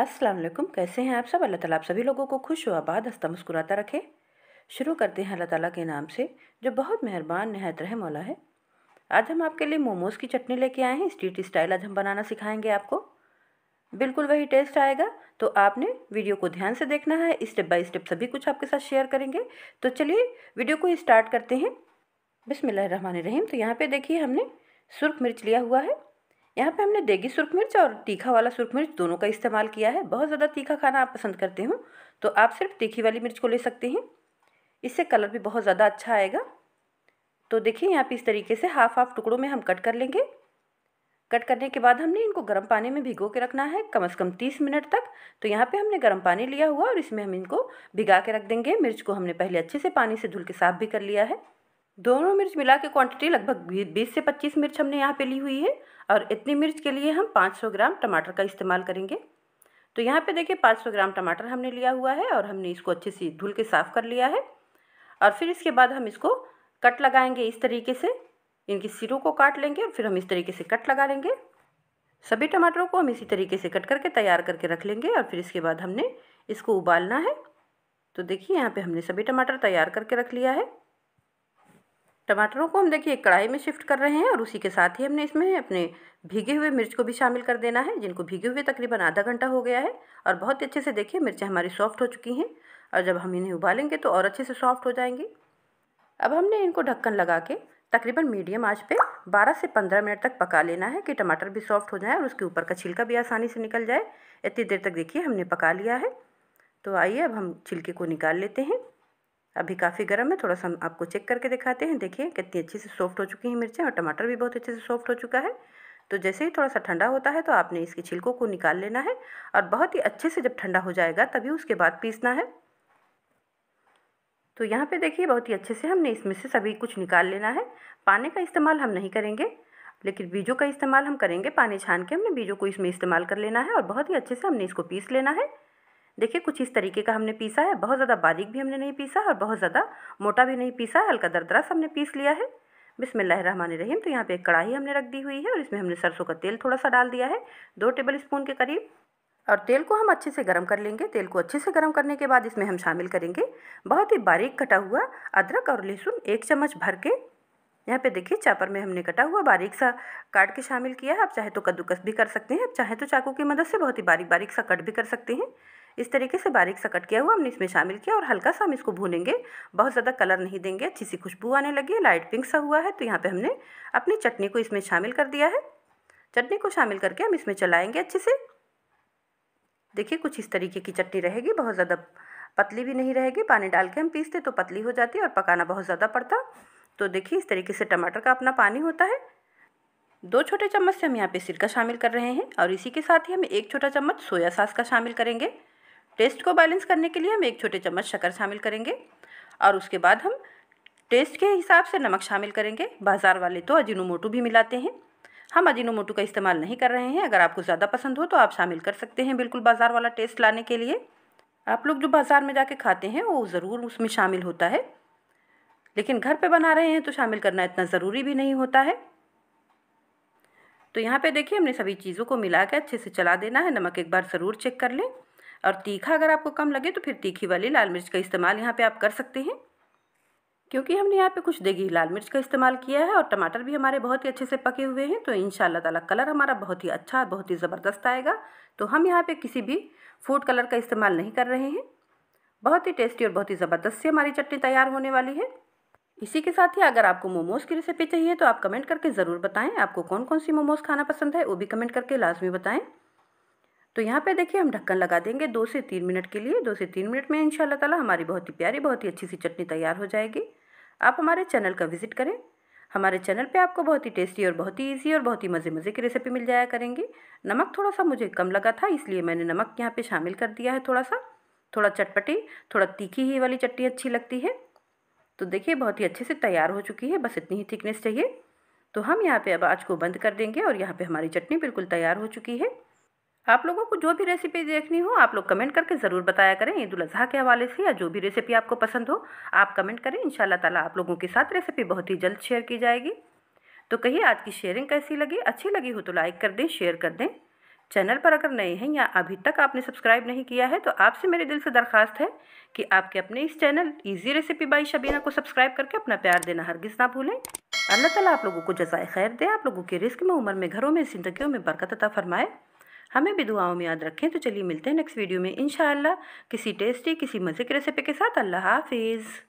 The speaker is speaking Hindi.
अस्सलाम वालेकुम कैसे हैं आप सब अल्लाह ताला आप सभी लोगों को खुश व आबाद हंसता मुस्कुराता रखे शुरू करते हैं अल्लाह ताला के नाम से जो बहुत मेहरबान नहायत रहम वाला है आज हम आपके लिए मोमोज़ की चटनी लेके आए हैं स्ट्रीट स्टाइल आज हम बनाना सिखाएंगे आपको बिल्कुल वही टेस्ट आएगा तो आपने वीडियो को ध्यान से देखना है स्टेप बाई स्टेप सभी कुछ आपके साथ शेयर करेंगे तो चलिए वीडियो को स्टार्ट करते हैं बिसमिल्ल रहीम तो यहाँ पर देखिए हमने सुर्ख मिर्च लिया हुआ है यहाँ पे हमने देगी सुरख मिर्च और तीखा वाला सुरख मिर्च दोनों का इस्तेमाल किया है बहुत ज़्यादा तीखा खाना आप पसंद करते हो तो आप सिर्फ तीखी वाली मिर्च को ले सकते हैं इससे कलर भी बहुत ज़्यादा अच्छा आएगा तो देखिए यहाँ पे इस तरीके से हाफ हाफ टुकड़ों में हम कट कर लेंगे कट करने के बाद हमने इनको गर्म पानी में भिगो के रखना है कम से कम तीस मिनट तक तो यहाँ पे हमने गर्म पानी लिया हुआ और इसमें हम इनको भिगा के रख देंगे मिर्च को हमने पहले अच्छे से पानी से धुल के साफ़ भी कर लिया है दोनों मिर्च मिला के क्वांटिटी लगभग बीस से पच्चीस मिर्च हमने यहाँ पे ली हुई है और इतनी मिर्च के लिए हम पाँच सौ ग्राम टमाटर का इस्तेमाल करेंगे तो यहाँ पे देखिए पाँच सौ ग्राम टमाटर हमने लिया हुआ है और हमने इसको अच्छे से धुल के साफ़ कर लिया है और फिर इसके बाद हम इसको कट लगाएंगे इस तरीके से इनके सिरों को काट लेंगे और फिर हम इस तरीके से कट लगा लेंगे सभी टमाटरों को हम इसी तरीके से कट करके तैयार करके रख लेंगे और फिर इसके बाद हमने इसको उबालना है तो देखिए यहाँ पर हमने सभी टमाटर तैयार करके रख लिया है टमाटरों को हम देखिए कढ़ाई में शिफ्ट कर रहे हैं और उसी के साथ ही हमने इसमें अपने भीगे हुए मिर्च को भी शामिल कर देना है जिनको भीगे हुए तकरीबन आधा घंटा हो गया है और बहुत ही अच्छे से देखिए मिर्चें हमारी सॉफ्ट हो चुकी हैं और जब हम इन्हें उबालेंगे तो और अच्छे से सॉफ्ट हो जाएंगी अब हमने इनको ढक्कन लगा के तकरीबन मीडियम आँच पर बारह से पंद्रह मिनट तक पका लेना है कि टमाटर भी सॉफ्ट हो जाए और उसके ऊपर का छिलका भी आसानी से निकल जाए इतनी देर तक देखिए हमने पका लिया है तो आइए अब हम छिलके को निकाल लेते हैं अभी काफ़ी गर्म है थोड़ा सा हम आपको चेक करके दिखाते हैं देखिए कितनी अच्छी से सॉफ्ट हो चुकी हैं मिर्चें और टमाटर भी बहुत अच्छे से सॉफ्ट हो चुका है तो जैसे ही थोड़ा सा ठंडा होता है तो आपने इसके छिलकों को निकाल लेना है और बहुत ही अच्छे से जब ठंडा हो जाएगा तभी उसके बाद पीसना है तो यहाँ पे देखिए बहुत ही अच्छे से हमने इसमें से सभी कुछ निकाल लेना है पानी का इस्तेमाल हम नहीं करेंगे लेकिन बीजों का इस्तेमाल हम करेंगे पानी छान के हमने बीजों को इसमें इस्तेमाल कर लेना है और बहुत ही अच्छे से हमने इसको पीस लेना है देखिए कुछ इस तरीके का हमने पीसा है बहुत ज़्यादा बारीक भी हमने नहीं पीसा और बहुत ज़्यादा मोटा भी नहीं पीसा हल्का दरदरा हमने पीस लिया है रहीम तो यहाँ पे एक कढ़ाई हमने रख दी हुई है और इसमें हमने सरसों का तेल थोड़ा सा डाल दिया है दो टेबल स्पून के करीब और तेल को हम अच्छे से गर्म कर लेंगे तेल को अच्छे से गर्म करने के बाद इसमें हम शामिल करेंगे बहुत ही बारीक कटा हुआ अदरक और लहसुन एक चम्मच भर के यहाँ पे देखिए चापर में हमने कटा हुआ बारीक सा काट के शामिल किया है आप चाहे तो कद्दूकस भी कर सकते हैं आप चाहे तो चाकू की मदद से बहुत ही बारीक बारीक सा कट भी कर सकते हैं इस तरीके से बारीक सा कट किया हुआ हमने इसमें शामिल किया और हल्का सा हम इसको भूनेंगे बहुत ज़्यादा कलर नहीं देंगे अच्छी सी खुशबू आने लगी है लाइट पिंक सा हुआ है तो यहाँ पे हमने अपनी चटनी को इसमें शामिल कर दिया है चटनी को शामिल करके हम इसमें चलाएँगे अच्छे से देखिए कुछ इस तरीके की चटनी रहेगी बहुत ज़्यादा पतली भी नहीं रहेगी पानी डाल के हम पीसते तो पतली हो जाती और पकाना बहुत ज़्यादा पड़ता तो देखिए इस तरीके से टमाटर का अपना पानी होता है दो छोटे चम्मच से हम यहाँ पे सिरका शामिल कर रहे हैं और इसी के साथ ही हम एक छोटा चम्मच सोया सास का शामिल करेंगे टेस्ट को बैलेंस करने के लिए हम एक छोटे चम्मच शक्कर शामिल करेंगे और उसके बाद हम टेस्ट के हिसाब से नमक शामिल करेंगे बाज़ार वाले तो अजीनोमोटो भी मिलाते हैं हम अजीनोमोटो का इस्तेमाल नहीं कर रहे हैं अगर आपको ज़्यादा पसंद हो तो आप शामिल कर सकते हैं बिल्कुल बाज़ार वाला टेस्ट लाने के लिए आप लोग जो बाज़ार में जाके खाते हैं वो ज़रूर उसमें शामिल होता है लेकिन घर पे बना रहे हैं तो शामिल करना इतना ज़रूरी भी नहीं होता है तो यहाँ पे देखिए हमने सभी चीज़ों को मिला के अच्छे से चला देना है नमक एक बार ज़रूर चेक कर लें और तीखा अगर आपको कम लगे तो फिर तीखी वाली लाल मिर्च का इस्तेमाल यहाँ पे आप कर सकते हैं क्योंकि हमने यहाँ पे कुछ देगी लाल मिर्च का इस्तेमाल किया है और टमाटर भी हमारे बहुत ही अच्छे से पके हुए हैं तो इन ताला कलर हमारा बहुत ही अच्छा बहुत ही ज़बरदस्त आएगा तो हम यहाँ पे किसी भी फूड कलर का इस्तेमाल नहीं कर रहे हैं बहुत ही टेस्टी और बहुत ही ज़बरदस्त से हमारी चटनी तैयार होने वाली है इसी के साथ ही अगर आपको मोमोज़ की रेसिपी चाहिए तो आप कमेंट करके ज़रूर बताएं आपको कौन कौन सी मोमोज़ खाना पसंद है वो भी कमेंट करके लाजमी बताएं तो यहाँ पे देखिए हम ढक्कन लगा देंगे दो से तीन मिनट के लिए दो से तीन मिनट में इन ताला हमारी बहुत ही प्यारी बहुत ही अच्छी सी चटनी तैयार हो जाएगी आप हमारे चैनल का विज़िट करें हमारे चैनल पे आपको बहुत ही टेस्टी और बहुत ही इजी और बहुत ही मज़े मज़े की रेसिपी मिल जाया करेंगी नमक थोड़ा सा मुझे कम लगा था इसलिए मैंने नमक यहाँ पर शामिल कर दिया है थोड़ा सा थोड़ा चटपटी थोड़ा तीखी ही वाली चटनी अच्छी लगती है तो देखिए बहुत ही अच्छे से तैयार हो चुकी है बस इतनी ही थिकनेस चाहिए तो हम यहाँ पर अब आज को बंद कर देंगे और यहाँ पर हमारी चटनी बिल्कुल तैयार हो चुकी है आप लोगों को जो भी रेसिपी देखनी हो आप लोग कमेंट करके ज़रूर बताया करें ईद उल अजहा के हवाले से या जो भी रेसिपी आपको पसंद हो आप कमेंट करें इन ताला आप लोगों के साथ रेसिपी बहुत ही जल्द शेयर की जाएगी तो कहिए आज की शेयरिंग कैसी लगी अच्छी लगी हो तो लाइक कर दें शेयर कर दें चैनल पर अगर नए हैं या अभी तक आपने सब्सक्राइब नहीं किया है तो आपसे मेरे दिल से दरख्वास्त है कि आपके अपने इस channel easy recipe by Shabina को सब्सक्राइब करके अपना प्यार देना हरगिज़ ना भूलें अल्लाह ताला आप लोगों को जजाय खैर दे आप लोगों के रिस्क में उम्र में घरों में ज़िंदगियों में बरकत अता फरमाए हमें भी दुआओं में याद रखें तो चलिए मिलते हैं नेक्स्ट वीडियो में इन किसी टेस्टी किसी मज़े की रेसिपी के साथ अल्लाह हाफिज़